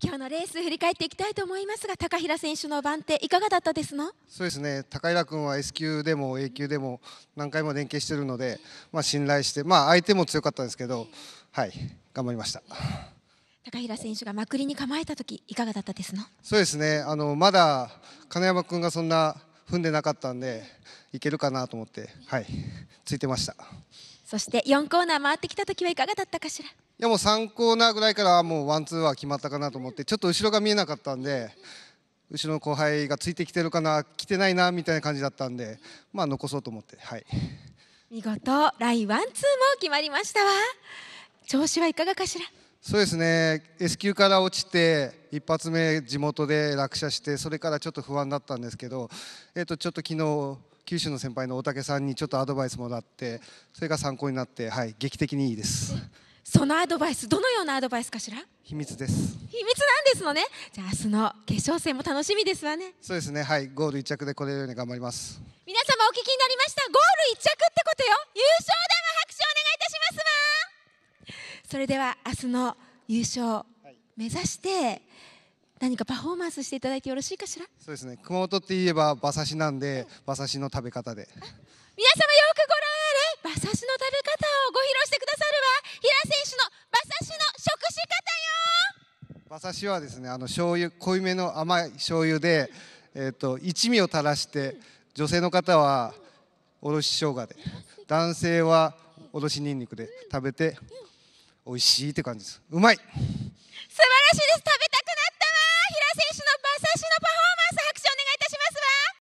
今日のレース振り返っていきたいと思いますが高平選手の番手いかがだったですのそうですね高平君は S 級でも A 級でも何回も連携しているので、まあ、信頼して、まあ、相手も強かったんですけど、はい、頑張りました高平選手がまくりに構えた時いかがだったですのそうですねあのまだ金山君がそんな踏んでなかったんでいけるかなと思って、はい、ついてました。そして4コーナー回ってきた時はいかがだったかしらいやもう3コーナーぐらいからもうワンツーは決まったかなと思ってちょっと後ろが見えなかったんで後ろの後輩がついてきてるかな来てないなみたいな感じだったんでまあ残そうと思ってはい見事ラインワンツーも決まりましたわ調子はいかがかしらそうですね S 級から落ちて一発目地元で落車してそれからちょっと不安だったんですけど、えっとちょっと昨日九州の先輩の大竹さんにちょっとアドバイスもらってそれが参考になって、はい、劇的にいいです そのアドバイスどのようなアドバイスかしら秘密です秘密なんですのねじゃあ明日の決勝戦も楽しみですわねそうですねはいゴール1着で来れるように頑張ります皆様お聞きになりましたゴール1着ってことよそれでは明日の優勝目指して何かパフォーマンスしていただいてよろしいかしらそうですね熊本っていえば馬刺しなんで、馬刺しの食べ方で皆様よくご覧あれ馬刺しの食べ方をご披露してくださるわ平選手の馬刺しの食し方よ馬刺しはですねあの醤油濃いめの甘い醤油でえっ、と一味を垂らして女性の方はおろし生姜で男性はおろしにんにくで食べて、うんうん美味しいって感じですうまい素晴らしいです食べたくなったわ平選手